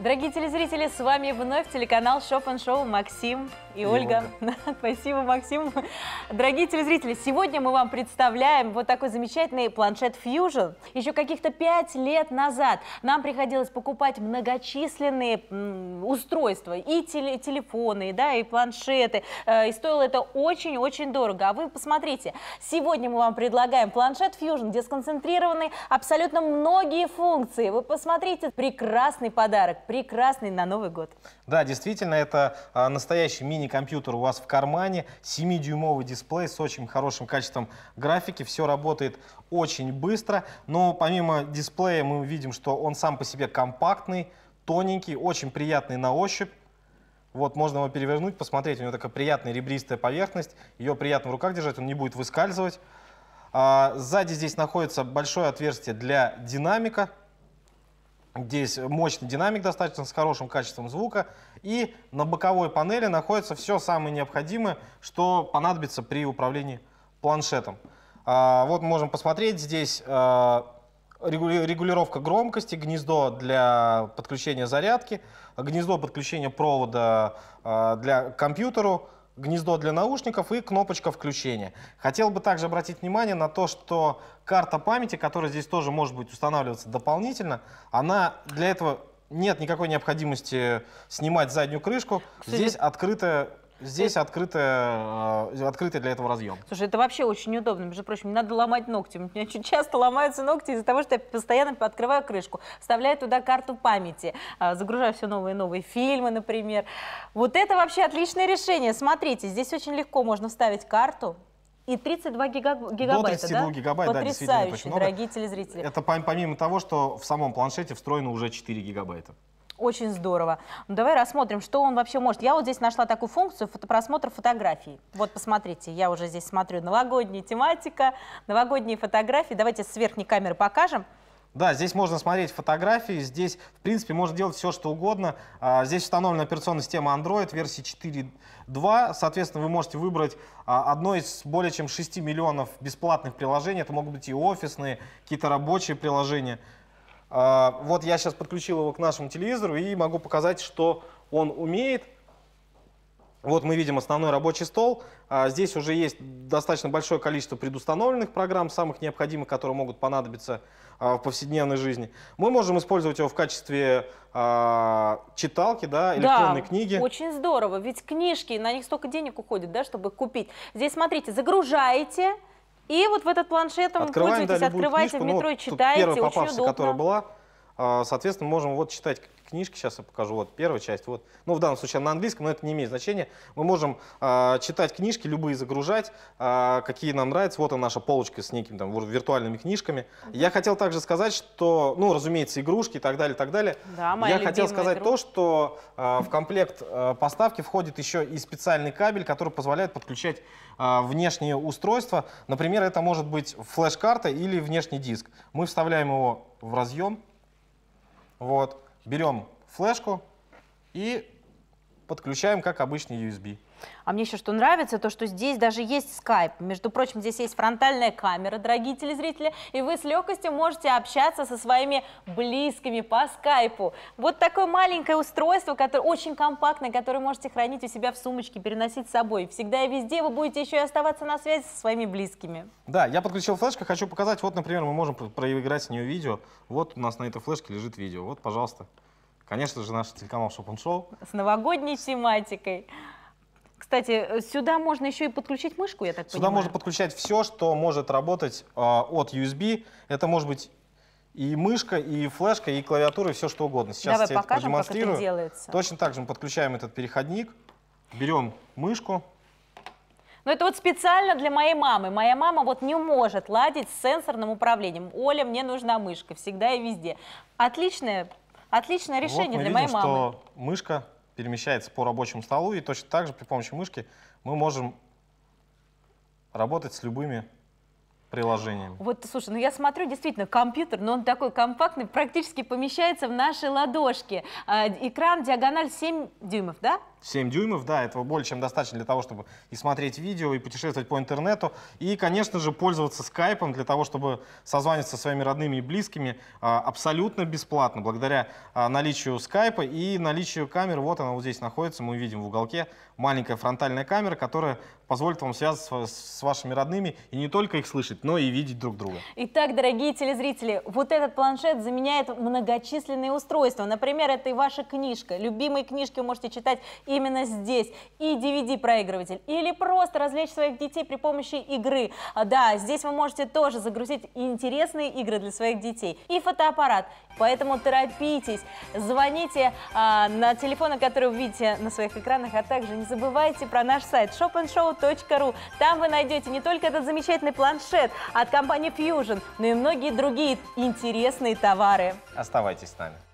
Дорогие телезрители, с вами вновь телеканал Шопен Шоу Максим и, и Ольга. Ольга. Спасибо, Максим. Дорогие телезрители, сегодня мы вам представляем вот такой замечательный планшет Fusion. Еще каких-то пять лет назад нам приходилось покупать многочисленные устройства, и теле телефоны, да, и планшеты, э, и стоило это очень-очень дорого. А вы посмотрите, сегодня мы вам предлагаем планшет Fusion, где сконцентрированы абсолютно многие функции. Вы посмотрите, прекрасный подарок, прекрасный на Новый год. Да, действительно, это а, настоящий мини мини-компьютер у вас в кармане, 7-дюймовый дисплей с очень хорошим качеством графики, все работает очень быстро, но помимо дисплея мы видим, что он сам по себе компактный, тоненький, очень приятный на ощупь, вот, можно его перевернуть, посмотреть, у него такая приятная ребристая поверхность, ее приятно в руках держать, он не будет выскальзывать. А, сзади здесь находится большое отверстие для динамика, Здесь мощный динамик достаточно с хорошим качеством звука. И на боковой панели находится все самое необходимое, что понадобится при управлении планшетом. А, вот можем посмотреть здесь а, регулировка громкости, гнездо для подключения зарядки, гнездо подключения провода а, для компьютеру, гнездо для наушников и кнопочка включения. Хотел бы также обратить внимание на то, что карта памяти, которая здесь тоже может быть устанавливаться дополнительно, она для этого нет никакой необходимости снимать заднюю крышку. здесь открытая Здесь э, открытый, э, открытый для этого разъем. Слушай, это вообще очень удобно. Между прочим, не надо ломать ногти. У меня очень часто ломаются ногти из-за того, что я постоянно открываю крышку, вставляю туда карту памяти, э, загружаю все новые и новые фильмы, например. Вот это вообще отличное решение. Смотрите, здесь очень легко можно вставить карту, и 32 гига... гигабайта, До 32 да? гигабайт, Потрясающе, да, действительно, очень много. дорогие телезрители. Это помимо того, что в самом планшете встроено уже 4 гигабайта. Очень здорово. Ну, давай рассмотрим, что он вообще может. Я вот здесь нашла такую функцию фотопросмотр фотографий. Вот, посмотрите, я уже здесь смотрю новогодняя тематика, новогодние фотографии. Давайте с верхней камеры покажем. Да, здесь можно смотреть фотографии, здесь, в принципе, можно делать все, что угодно. А, здесь установлена операционная система Android версии 4.2. Соответственно, вы можете выбрать а, одно из более чем 6 миллионов бесплатных приложений. Это могут быть и офисные, какие-то рабочие приложения. А, вот я сейчас подключил его к нашему телевизору и могу показать, что он умеет. Вот мы видим основной рабочий стол. А, здесь уже есть достаточно большое количество предустановленных программ, самых необходимых, которые могут понадобиться а, в повседневной жизни. Мы можем использовать его в качестве читалки, да, электронной да, книги. очень здорово. Ведь книжки, на них столько денег уходит, да, чтобы купить. Здесь, смотрите, загружаете... И вот в этот планшетом Открываем, пользуйтесь, да, открывайте книжку, в ну, метро, ну, читайте, очень удобно. которая была, а, соответственно, можем вот читать книжки, сейчас я покажу, вот первая часть, вот, ну в данном случае на английском, но это не имеет значения. Мы можем э, читать книжки, любые загружать, э, какие нам нравятся. Вот она наша полочка с некими там виртуальными книжками. Mm Я хотел также сказать, что, ну, разумеется, игрушки и так далее, и так далее. Да, моя я хотел сказать игрушка. то, что э, в комплект э, поставки входит еще и специальный кабель, который позволяет подключать э, внешние устройства. Например, это может быть флеш-карта или внешний диск. Мы вставляем его в разъем. Вот берем флешку и подключаем, как обычный USB. А мне еще что нравится, то что здесь даже есть Skype. Между прочим, здесь есть фронтальная камера, дорогие телезрители, и вы с легкостью можете общаться со своими близкими по Skype. Вот такое маленькое устройство, которое очень компактное, которое можете хранить у себя в сумочке, переносить с собой. Всегда и везде вы будете еще и оставаться на связи со своими близкими. Да, я подключил флешку, хочу показать. Вот, например, мы можем проиграть с нее видео. Вот у нас на этой флешке лежит видео. Вот, пожалуйста. Конечно же, наш телеканал Шопен Шоу. С новогодней тематикой. Кстати, э, сюда можно еще и подключить мышку, я так сюда понимаю. Сюда можно подключать все, что может работать э, от USB. Это может быть и мышка, и флешка, и клавиатура, и все что угодно. Сейчас Давай я покажем, это продемонстрирую. Как это делается. Точно так же мы подключаем этот переходник, берем мышку. Но ну, это вот специально для моей мамы. Моя мама вот не может ладить с сенсорным управлением. Оля, мне нужна мышка всегда и везде. Отличное, отличное решение вот для видим, моей мамы. Вот Что мышка перемещается по рабочему столу, и точно так же при помощи мышки мы можем работать с любыми приложениями. Вот, слушай, ну я смотрю, действительно, компьютер, но он такой компактный, практически помещается в наши ладошки. А, экран диагональ 7 дюймов, да? 7 дюймов, да, этого более чем достаточно для того, чтобы и смотреть видео, и путешествовать по интернету, и, конечно же, пользоваться скайпом для того, чтобы созваниваться со своими родными и близкими а, абсолютно бесплатно, благодаря а, наличию скайпа и наличию камеры. Вот она вот здесь находится, мы видим в уголке маленькая фронтальная камера, которая позволит вам связаться с вашими родными и не только их слышать, но и видеть друг друга. Итак, дорогие телезрители, вот этот планшет заменяет многочисленные устройства. Например, это и ваша книжка. Любимые книжки вы можете читать и именно здесь. И DVD-проигрыватель, или просто развлечь своих детей при помощи игры. А, да, здесь вы можете тоже загрузить интересные игры для своих детей. И фотоаппарат. Поэтому торопитесь, звоните а, на телефоны, которые вы видите на своих экранах, а также не забывайте про наш сайт shopandshow.ru. Там вы найдете не только этот замечательный планшет от компании Fusion, но и многие другие интересные товары. Оставайтесь с нами.